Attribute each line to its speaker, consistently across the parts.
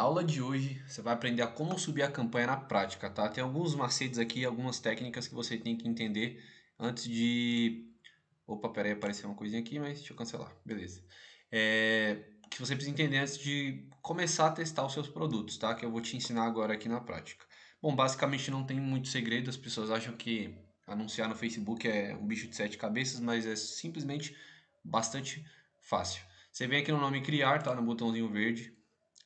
Speaker 1: aula de hoje você vai aprender a como subir a campanha na prática, tá? Tem alguns macetes aqui, algumas técnicas que você tem que entender antes de... Opa, peraí, apareceu uma coisinha aqui, mas deixa eu cancelar. Beleza. É... Que você precisa entender antes de começar a testar os seus produtos, tá? Que eu vou te ensinar agora aqui na prática. Bom, basicamente não tem muito segredo, as pessoas acham que anunciar no Facebook é um bicho de sete cabeças, mas é simplesmente bastante fácil. Você vem aqui no nome criar, tá? No botãozinho verde,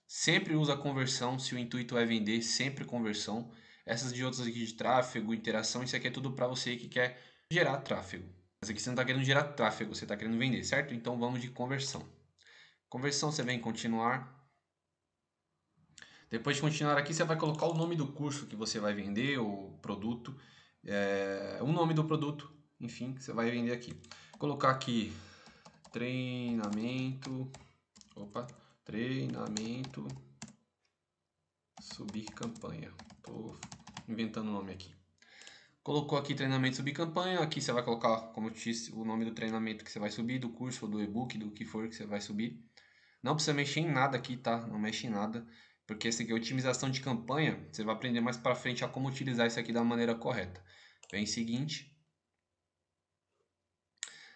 Speaker 1: Sempre usa conversão, se o intuito é vender, sempre conversão. Essas de outras aqui de tráfego, interação, isso aqui é tudo para você que quer gerar tráfego. Essa aqui você não está querendo gerar tráfego, você está querendo vender, certo? Então vamos de conversão. Conversão você vem continuar. Depois de continuar aqui, você vai colocar o nome do curso que você vai vender, o produto, é, o nome do produto, enfim, que você vai vender aqui. Vou colocar aqui treinamento, opa, Treinamento subir campanha. Estou inventando o nome aqui. Colocou aqui treinamento subir campanha. Aqui você vai colocar, como eu disse, o nome do treinamento que você vai subir, do curso ou do e-book, do que for que você vai subir. Não precisa mexer em nada aqui, tá? Não mexe em nada. Porque esse aqui é otimização de campanha. Você vai aprender mais para frente a como utilizar isso aqui da maneira correta. Vem seguinte.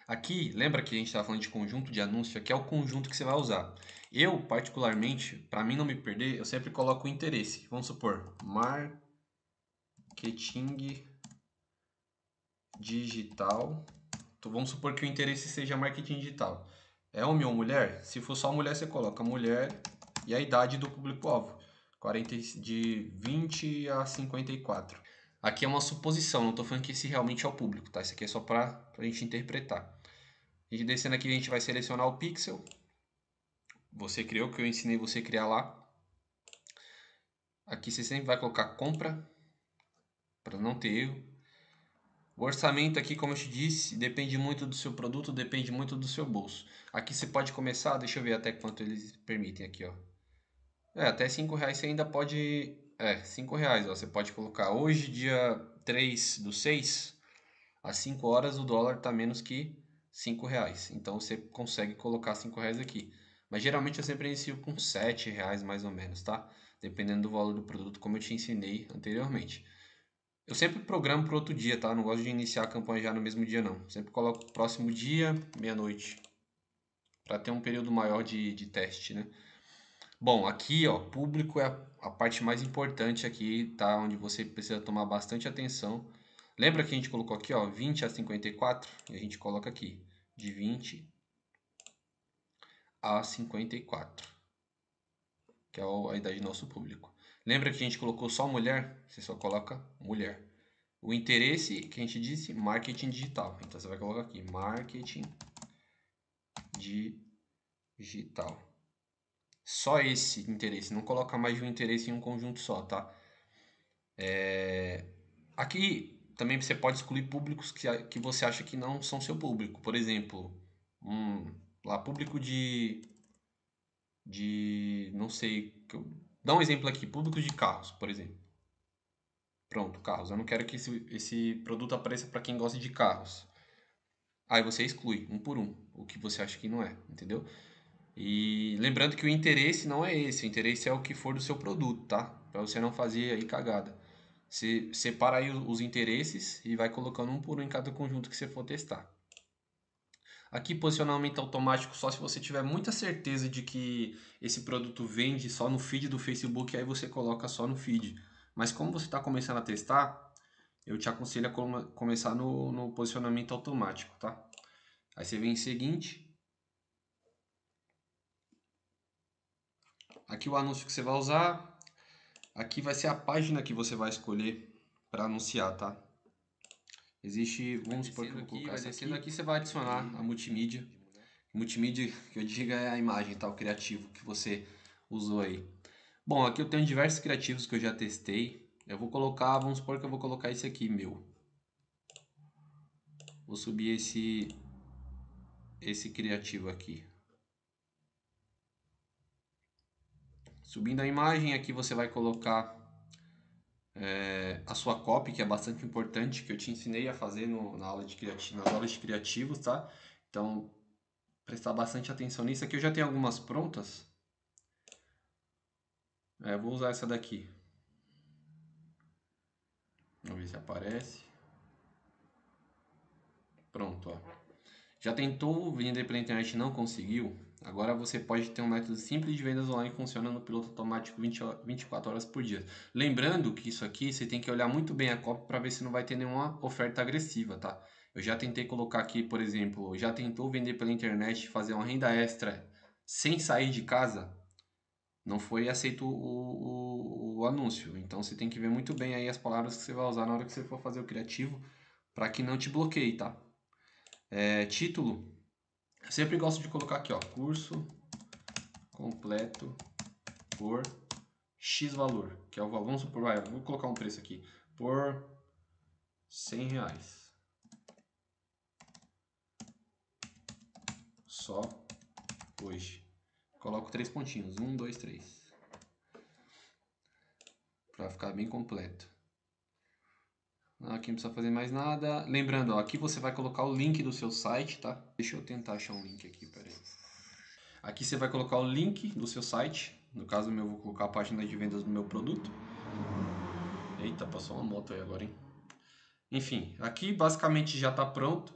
Speaker 1: Aqui, lembra que a gente estava falando de conjunto de anúncio? Aqui é o conjunto que você vai usar. Eu, particularmente, para mim não me perder, eu sempre coloco o interesse. Vamos supor, marketing digital. Então, vamos supor que o interesse seja marketing digital. É homem ou mulher? Se for só mulher, você coloca mulher e a idade do público-alvo. de 20 a 54. Aqui é uma suposição, não estou falando que esse realmente é o público, tá? Isso aqui é só para a gente interpretar. E descendo aqui, a gente vai selecionar o pixel, você criou, que eu ensinei você a criar lá. Aqui você sempre vai colocar compra, para não ter erro. O orçamento aqui, como eu te disse, depende muito do seu produto, depende muito do seu bolso. Aqui você pode começar, deixa eu ver até quanto eles permitem aqui, ó. É, até 5 reais você ainda pode... É, 5 reais, ó, você pode colocar. Hoje, dia 3 do 6, às 5 horas o dólar está menos que 5 reais. Então você consegue colocar 5 reais aqui. Mas geralmente eu sempre inicio com 7 reais mais ou menos, tá? Dependendo do valor do produto, como eu te ensinei anteriormente. Eu sempre programo para outro dia, tá? Não gosto de iniciar a campanha já no mesmo dia, não. Sempre coloco próximo dia, meia-noite. Para ter um período maior de, de teste, né? Bom, aqui, ó, público é a, a, parte mais importante aqui, tá? Onde você precisa tomar bastante atenção. Lembra que a gente colocou aqui, ó, 20 a 54? E a gente coloca aqui, de 20 a 54, que é a idade do nosso público. Lembra que a gente colocou só mulher? Você só coloca mulher. O interesse que a gente disse, marketing digital. Então você vai colocar aqui, marketing digital. Só esse interesse, não coloca mais de um interesse em um conjunto só, tá? É... Aqui também você pode excluir públicos que, que você acha que não são seu público. Por exemplo, um lá público de de não sei, que eu, dá um exemplo aqui, público de carros, por exemplo. Pronto, carros. Eu não quero que esse, esse produto apareça para quem gosta de carros. Aí você exclui um por um o que você acha que não é, entendeu? E lembrando que o interesse não é esse, o interesse é o que for do seu produto, tá? Para você não fazer aí cagada. Você separa aí os interesses e vai colocando um por um em cada conjunto que você for testar. Aqui, posicionamento automático só se você tiver muita certeza de que esse produto vende só no feed do Facebook, aí você coloca só no feed. Mas como você está começando a testar, eu te aconselho a começar no, no posicionamento automático, tá? Aí você vem em seguinte. Aqui o anúncio que você vai usar. Aqui vai ser a página que você vai escolher para anunciar, tá? Existe, vamos supor que eu vou colocar aqui, descendo aqui. aqui, você vai adicionar a multimídia. Multimídia, que eu diga, é a imagem, tal, criativo que você usou aí. Bom, aqui eu tenho diversos criativos que eu já testei. Eu vou colocar, vamos supor que eu vou colocar esse aqui, meu. Vou subir esse, esse criativo aqui. Subindo a imagem, aqui você vai colocar é, a sua copy, que é bastante importante, que eu te ensinei a fazer no, na aula de criativo, nas aulas de criativos, tá? Então, prestar bastante atenção nisso. Aqui eu já tenho algumas prontas. É, vou usar essa daqui. Vamos ver se aparece. Pronto, ó. Já tentou vender pela internet e não conseguiu? Agora você pode ter um método simples de vendas online que funciona no piloto automático 20, 24 horas por dia. Lembrando que isso aqui você tem que olhar muito bem a copa para ver se não vai ter nenhuma oferta agressiva, tá? Eu já tentei colocar aqui, por exemplo, já tentou vender pela internet, fazer uma renda extra sem sair de casa? Não foi aceito o, o, o anúncio. Então você tem que ver muito bem aí as palavras que você vai usar na hora que você for fazer o criativo para que não te bloqueie, tá? É, título, eu sempre gosto de colocar aqui, ó, curso completo por X valor, que é o valor, vamos supor, vai, vou colocar um preço aqui, por 100 reais. Só hoje. Coloco três pontinhos, um, dois, três. Para ficar bem completo. Aqui ah, não precisa fazer mais nada. Lembrando, ó, aqui você vai colocar o link do seu site, tá? Deixa eu tentar achar um link aqui, peraí. Aqui você vai colocar o link do seu site. No caso meu, eu vou colocar a página de vendas do meu produto. Eita, passou uma moto aí agora, hein? Enfim, aqui basicamente já está pronto.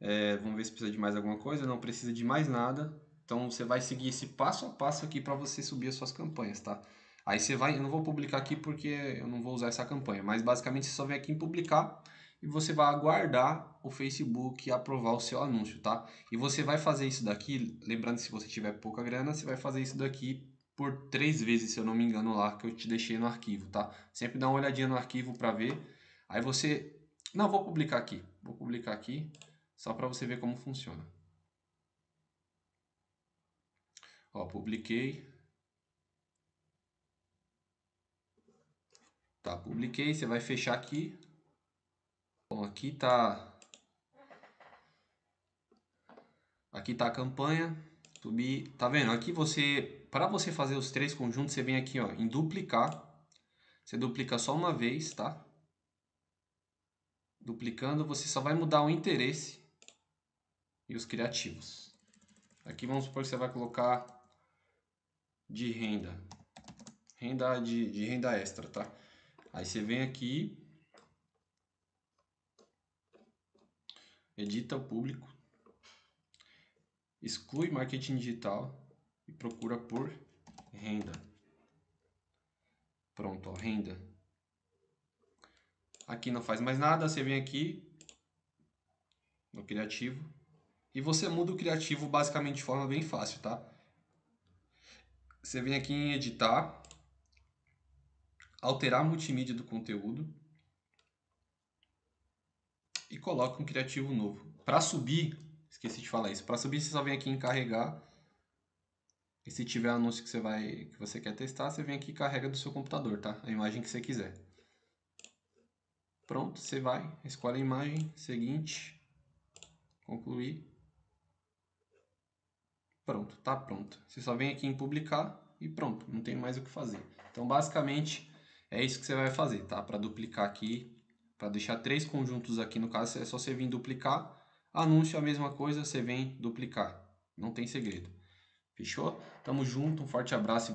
Speaker 1: É, vamos ver se precisa de mais alguma coisa. Não precisa de mais nada. Então você vai seguir esse passo a passo aqui para você subir as suas campanhas, tá? Aí você vai, eu não vou publicar aqui porque eu não vou usar essa campanha, mas basicamente você só vem aqui em publicar e você vai aguardar o Facebook aprovar o seu anúncio, tá? E você vai fazer isso daqui, lembrando se você tiver pouca grana, você vai fazer isso daqui por três vezes, se eu não me engano lá, que eu te deixei no arquivo, tá? Sempre dá uma olhadinha no arquivo para ver. Aí você... Não, vou publicar aqui. Vou publicar aqui só para você ver como funciona. Ó, publiquei. Tá, publiquei, você vai fechar aqui. Bom, aqui tá Aqui tá a campanha. Subir, tá vendo? Aqui você, para você fazer os três conjuntos, você vem aqui, ó, em duplicar. Você duplica só uma vez, tá? Duplicando, você só vai mudar o interesse e os criativos. Aqui vamos supor que você vai colocar de renda. Renda de, de renda extra, tá? Aí você vem aqui, edita o público, exclui marketing digital e procura por renda. Pronto, ó, renda. Aqui não faz mais nada, você vem aqui no criativo e você muda o criativo basicamente de forma bem fácil, tá? Você vem aqui em editar, alterar a multimídia do conteúdo e coloca um criativo novo. Para subir, esqueci de falar isso, para subir você só vem aqui em carregar e se tiver anúncio que você vai que você quer testar, você vem aqui e carrega do seu computador, tá? A imagem que você quiser. Pronto, você vai, escolhe a imagem, seguinte, concluir. Pronto, tá pronto. Você só vem aqui em publicar e pronto, não tem mais o que fazer. Então, basicamente, é isso que você vai fazer, tá? Para duplicar aqui, para deixar três conjuntos aqui, no caso, é só você vir duplicar. Anúncio a mesma coisa, você vem duplicar. Não tem segredo. Fechou? Tamo junto, um forte abraço.